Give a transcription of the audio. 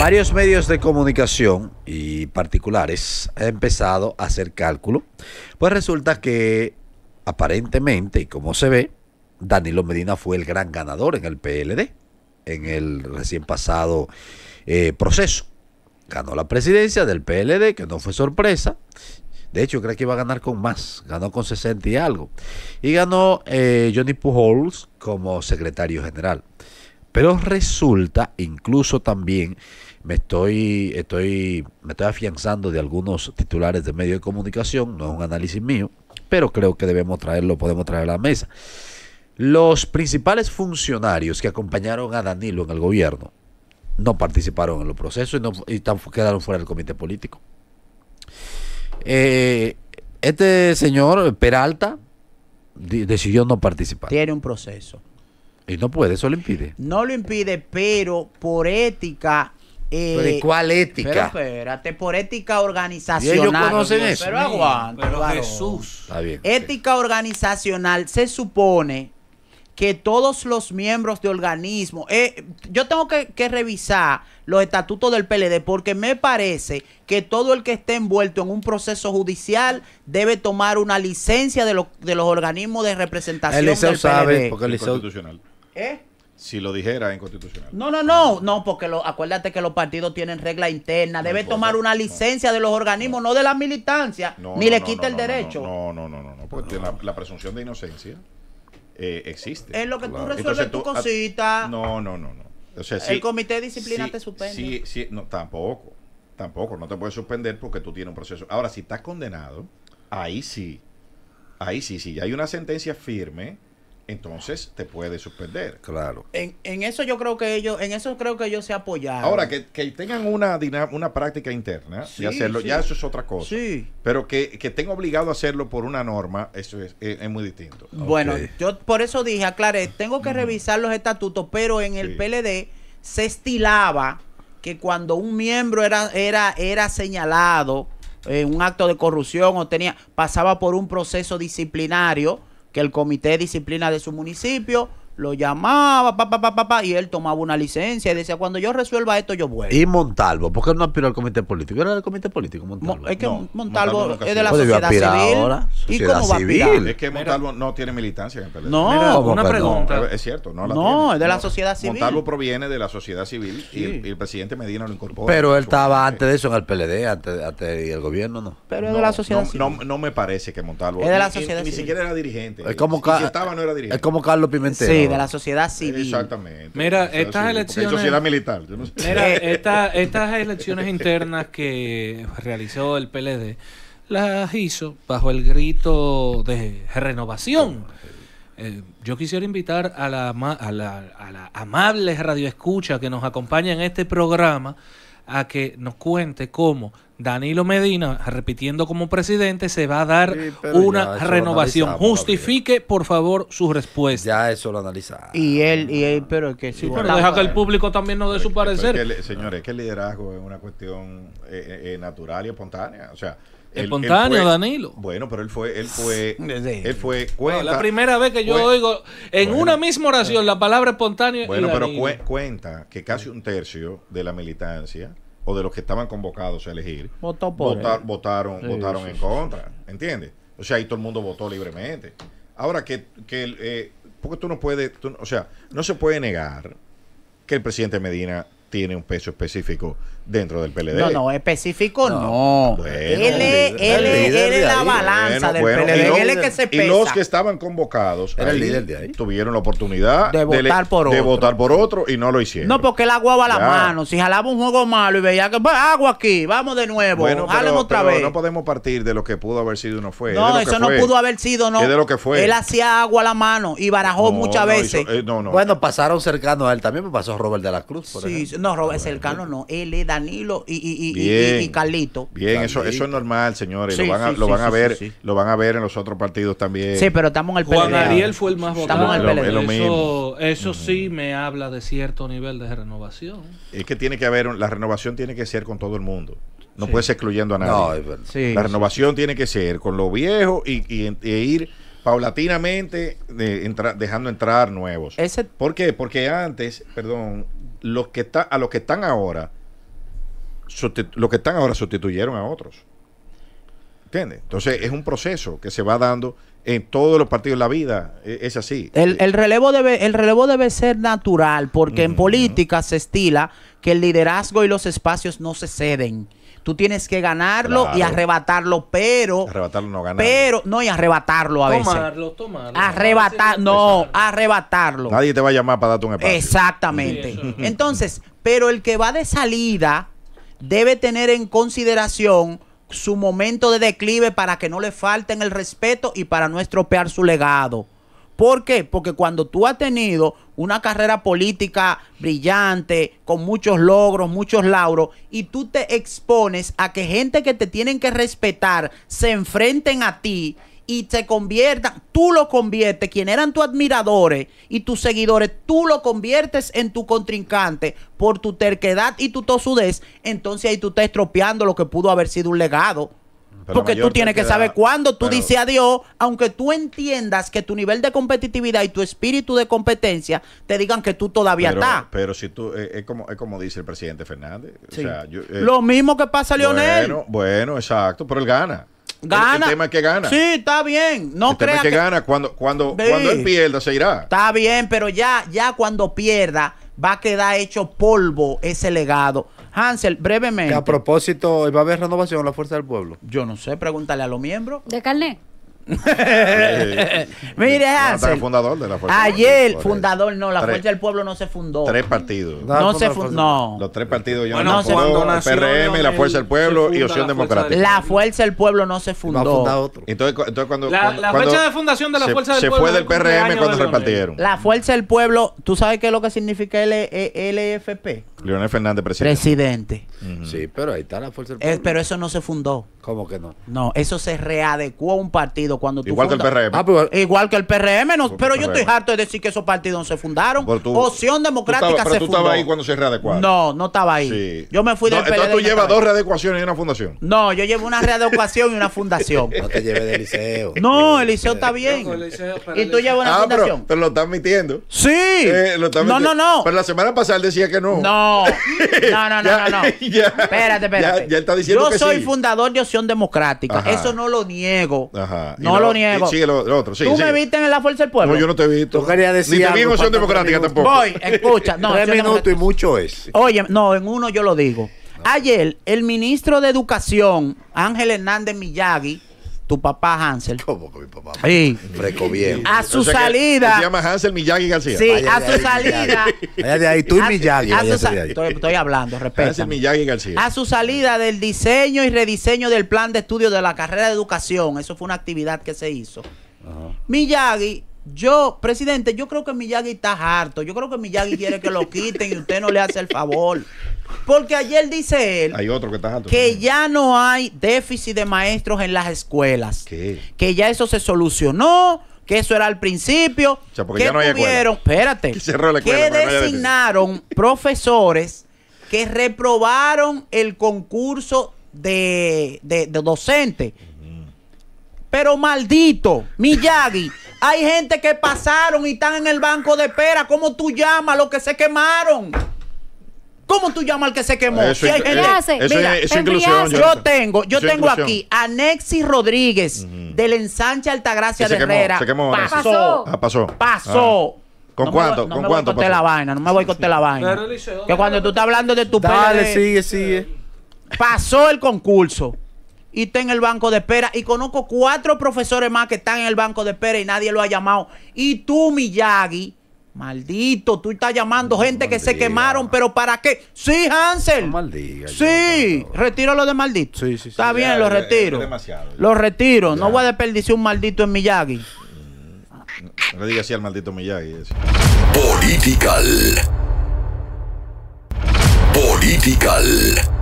Varios medios de comunicación y particulares han empezado a hacer cálculo, pues resulta que aparentemente, y como se ve, Danilo Medina fue el gran ganador en el PLD, en el recién pasado eh, proceso. Ganó la presidencia del PLD, que no fue sorpresa. De hecho, creo que iba a ganar con más. Ganó con 60 y algo. Y ganó eh, Johnny Pujols como secretario general. Pero resulta incluso también me estoy, estoy, me afianzando de algunos titulares de medios de comunicación, no es un análisis mío, pero creo que debemos traerlo, podemos traer a la mesa. Los principales funcionarios que acompañaron a Danilo en el gobierno no participaron en los procesos y, quedaron fuera del comité político. Eh, este señor Peralta decidió no participar. Tiene un proceso. Y no puede, eso lo impide. No lo impide, pero por ética pero eh, cuál ética? Pero espérate, por ética organizacional. ¿Y ellos conocen eso? Pero aguanta, pero Jesús. Está bien, ética organizacional se supone que todos los miembros de organismos... Eh, yo tengo que, revisar los estatutos del PLD porque me parece que todo el que esté envuelto en un proceso judicial debe tomar una licencia de, los organismos de representación. El sabe, porque el constitucional. ¿Eh? Si lo dijera en constitucional No, no, no, no, porque lo, acuérdate que los partidos tienen regla interna. Debe tomar una licencia de los organismos, no, de la militancia, ni le quita el derecho. No, no, no, no, porque la, presunción de inocencia existe. Es lo que tú resuelves tu cosita. No, no, no, no. si, el comité de disciplina te suspende. Sí, sí, no, tampoco, tampoco. No te puedes suspender porque tú tienes un proceso. Ahora, si estás condenado, ahí sí, ahí sí, sí, ya hay una sentencia firme entonces te puede suspender. Claro. En, eso yo creo que ellos, en eso creo que ellos se apoyaron. Ahora, que, tengan una, una práctica interna y hacerlo, ya eso es otra cosa. Sí. Pero que, que estén obligados a hacerlo por una norma, eso es, es, muy distinto. Bueno, yo por eso dije, aclaré, tengo que revisar los estatutos, pero en el PLD se estilaba que cuando un miembro era, era, era señalado en un acto de corrupción o tenía, pasaba por un proceso disciplinario que el comité de disciplina de su municipio lo llamaba, papá papá papá y él tomaba una licencia y decía, cuando yo resuelva esto, yo vuelvo. ¿Y Montalvo? porque qué no aspiró al comité político? ¿Era del comité político Montalvo? es que Montalvo, es de la pues sociedad civil. ¿Y cómo va a Es que Montalvo no tiene militancia en el No, una pregunta. Es cierto, no la No, es de la sociedad civil. Montalvo proviene de la sociedad civil y, el, presidente Medina lo incorporó. Pero él estaba antes de eso en el PLD, antes, el gobierno, ¿no? Pero es de la sociedad civil. No, me parece que Montalvo... Ni siquiera era dirigente. como era dirigente. Es como Carlos Pimentel de la sociedad civil. Exactamente. Mira, estas elecciones. Sociedad militar. Mira, estas elecciones internas que realizó el PLD las hizo bajo el grito de renovación. Eh, yo quisiera invitar a la, a la, a la amable radioescucha que nos acompaña en este programa a que nos cuente cómo Danilo Medina, repitiendo como presidente, se va a dar una renovación. Justifique, por favor, su respuesta. Ya eso lo analizamos. Y él, y él, pero que si deja que el público también nos dé su parecer. es que, el liderazgo es una cuestión eh, eh, eh, natural y espontánea. O sea, espontáneo, Danilo. Bueno, pero él fue, él fue, él fue cuenta. la primera vez que yo oigo en una misma oración la palabra espontánea Bueno, pero cuenta que casi un tercio de la militancia o de los que estaban convocados a elegir, Votó votaron, votaron en contra. ¿Entiendes? O sea, ahí todo el mundo votó libremente. Ahora que, que eh, porque tú no puedes, o sea, no se puede negar que el presidente Medina tiene un peso específico dentro del PLD. No, no, específico no. Bueno, él, es, él, la balanza del PLD. él es que se pesa. Y los que estaban convocados Era el líder de ahí. tuvieron la oportunidad de votar, por otro. votar por otro y no lo hicieron. No, porque él aguaba la mano. Si jalaba un juego malo y veía que pues, agua aquí, vamos de nuevo, bueno, otra vez. No podemos partir de lo que pudo haber sido no fue. No, eso no pudo haber sido, no. Es de lo que fue. Él hacía agua a la mano y barajó muchas veces. Eh, bueno, pasaron cercanos a él también, pues, pasó Robert de la Cruz. Por no, el Cercano no. Él es Danilo y, y, y, y Carlito. Bien, eso, eso es normal, señores. lo van a, ver, lo van a ver en los otros partidos también. Sí, pero estamos en el PLD. Juan Ariel fue el más votado. Estamos en Eso, sí me habla de cierto nivel de renovación. Es que tiene que haber, la renovación tiene que ser con todo el mundo. No puede ser excluyendo a nadie. la renovación tiene que ser con lo viejo y, e ir paulatinamente de dejando entrar nuevos. ¿Por qué? Porque antes, perdón, los que está, a los que están ahora, los que están ahora sustituyeron a otros. ¿Entiendes? Entonces es un proceso que se va dando en todos los partidos de la vida. E, es, así. El, eh, relevo, debe, el relevo debe ser natural porque en política se estila que el liderazgo y los espacios no se ceden. Tú tienes que ganarlo y arrebatarlo, pero. Arrebatarlo, no ganarlo. Pero, no, y arrebatarlo a veces. Tomarlo, tomarlo. Arrebatar, no, arrebatarlo. Nadie te va a llamar para darte un espacio. Exactamente. Entonces, pero el que va de salida debe tener en consideración su momento de declive para que no le falten el respeto y para no estropear su legado. ¿Por qué? Porque cuando tú has tenido una carrera política brillante, con muchos logros, muchos lauros, y tú te expones a que gente que te tienen que respetar se enfrenten a ti y te conviertan, tú lo conviertes, quien eran tus admiradores y tus seguidores, tú lo conviertes en tu contrincante por tu terquedad y tu tosudez, entonces ahí tú estás estropeando lo que pudo haber sido un legado. Porque tú tienes que saber cuándo tú dices adiós, aunque tú entiendas que tu nivel de competitividad y tu espíritu de competencia te digan que tú todavía estás. Pero si tú, eh, es, como, es como dice el presidente Fernández. Eh, Lo mismo que pasa a Leonel. Bueno, bueno, exacto, pero él gana. El, tema es que gana. Sí, está bien. No el tema que, gana. Cuando, cuando, cuando él pierda, se irá. Está bien, pero ya, ya cuando pierda, va a quedar hecho polvo ese legado. Hansel, brevemente. a propósito, ¿va a haber renovación en la Fuerza del Pueblo? Yo no sé, pregúntale a los miembros. ¿De carnet? Mire, fundador de la fuerza Ayer, fundador, no, la Fuerza del Pueblo no se fundó. Tres partidos. No, se fundó. Los tres partidos yo no se fundó. El PRM, la Fuerza del Pueblo y Oción Democrática. La Fuerza del Pueblo no se fundó. Entonces, entonces cuando, la, cuando, fecha de fundación de la Fuerza del Pueblo. Se fue del PRM cuando repartieron. La Fuerza del Pueblo, ¿tú sabes qué es lo que significa el e, LFP? Leonel Fernández, presidente. Presidente. Sí, pero ahí está la Fuerza del eh, Pueblo. pero eso no se fundó. ¿Cómo que no? No, eso se readecuó a un partido cuando tú Igual que el PRM. Ah, pues, eh, igual que el PRM, pero yo estoy harto de decir que esos partidos no se fundaron. Tú, Opción Democrática se fundó. pero tú estabas ahí cuando se readecuó. No, no estaba ahí. Yo me fui de... del PRM. Entonces tú llevas dos readecuaciones y una fundación. No, yo llevo una readecuación y una fundación. no te lleves del liceo. No, el liceo está bien. y tú llevas una ah, fundación. Pero, lo estás mintiendo. Sí. lo estás mintiendo. No, no, no. Pero la semana pasada él decía que no. No. No, no, no, no. Espérate, espérate. Ya, está diciendo yo soy fundador, yo democrática. Eso no lo niego. No lo, niego. Tú me viste en la Fuerza del Pueblo. No, yo no te he visto. Ni te Democrática tampoco. Voy, escucha. No, Tres minutos y mucho es. Oye, no, en uno yo lo digo. Ayer, el ministro de Educación, Ángel Hernández Miyagi, tu papá Hansel. ¿Cómo que mi papá? Sí. A su salida. Se llama Hansel Miyagi García. Sí, a su salida. Vaya de ahí, tú y Miyagi. A su Estoy, estoy, hablando, respeto. Hansel Miyagi García. A su salida del diseño y rediseño del plan de estudio de la carrera de educación, eso fue una actividad que se hizo. Ajá. Miyagi yo, presidente, yo creo que Miyagi está harto. Yo creo que Miyagi quiere que lo quiten y usted no le hace el favor. Porque ayer dice él hay otro que, que ya no hay déficit de maestros en las escuelas. Que ya eso se solucionó, que eso era al principio. O sea, que ya no tuvieron, espérate, que, designaron profesores que reprobaron el concurso de, de, de docente. Pero maldito, Miyagi. Hay gente que pasaron y están en el banco de pera. ¿Cómo tú llamas a los que se quemaron? ¿Cómo tú llamas al que se quemó? Eso, yo tengo, yo tengo aquí a Nexis Rodríguez del ensanche Altagracia de Herrera. Ah, pasó, pasó. Ah. ¿Con cuánto? ¿Con cuánto? la vaina, no me voy a la vaina. que cuando tú estás hablando de tu padre. sigue, sigue. Pasó el concurso y está en el banco de espera. Y conozco cuatro profesores más que están en el banco de espera y nadie lo ha llamado. Y tú, Miyagi, maldito, tú estás llamando gente que se quemaron, pero ¿para qué? Sí, Hansel. No, sí, retiro lo de maldito. Sí, sí, sí. Está bien, lo retiro. lo retiro. No voy a desperdiciar un maldito en Miyagi. Mm, no, digas así al maldito Miyagi. Political. Political.